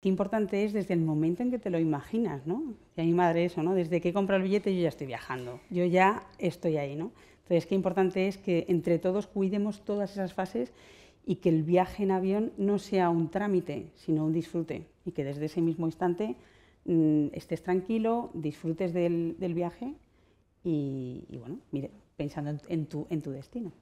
Qué importante es desde el momento en que te lo imaginas, ¿no? Y a mi madre eso, ¿no? Desde que comprado el billete yo ya estoy viajando, yo ya estoy ahí, ¿no? Entonces, qué importante es que entre todos cuidemos todas esas fases y que el viaje en avión no sea un trámite, sino un disfrute. Y que desde ese mismo instante mm, estés tranquilo, disfrutes del, viaje y, bueno, mire, pensando en tu destino.